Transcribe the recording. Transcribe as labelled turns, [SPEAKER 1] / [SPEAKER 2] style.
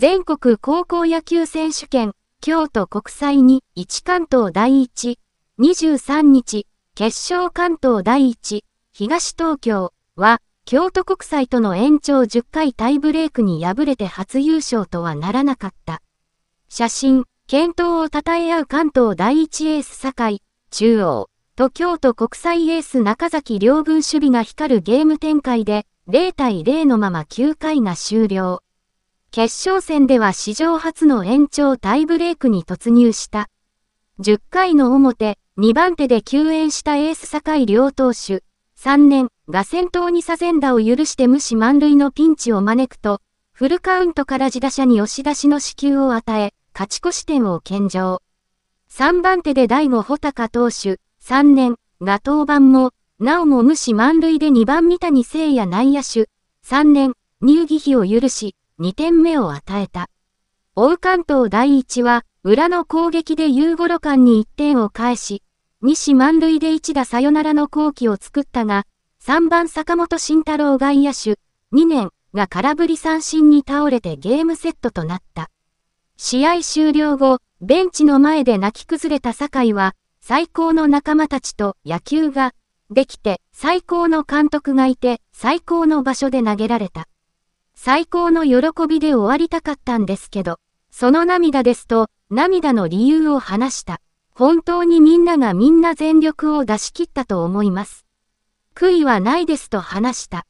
[SPEAKER 1] 全国高校野球選手権、京都国際に1関東第1、23日、決勝関東第1、東東京は、京都国際との延長10回タイブレークに敗れて初優勝とはならなかった。写真、検討を称え合う関東第一エース堺、中央、と京都国際エース中崎両軍守備が光るゲーム展開で、0対0のまま9回が終了。決勝戦では史上初の延長タイブレークに突入した。10回の表、2番手で救援したエース坂井両投手、3年、が先頭にサゼンダを許して無視満塁のピンチを招くと、フルカウントから自打者に押し出しの支給を与え、勝ち越し点を献上。3番手で大悟穂高投手、3年、が登板も、なおも無視満塁で2番三谷聖也内野手、3年、入儀費を許し、2点目を与えた。追う関東第一は、裏の攻撃で夕ごろ間に1点を返し、西満塁で一打サヨナラの好機を作ったが、3番坂本慎太郎外野手、2年が空振り三振に倒れてゲームセットとなった。試合終了後、ベンチの前で泣き崩れた酒井は、最高の仲間たちと野球ができて、最高の監督がいて、最高の場所で投げられた。最高の喜びで終わりたかったんですけど、その涙ですと、涙の理由を話した。本当にみんながみんな全力を出し切ったと思います。悔いはないですと話した。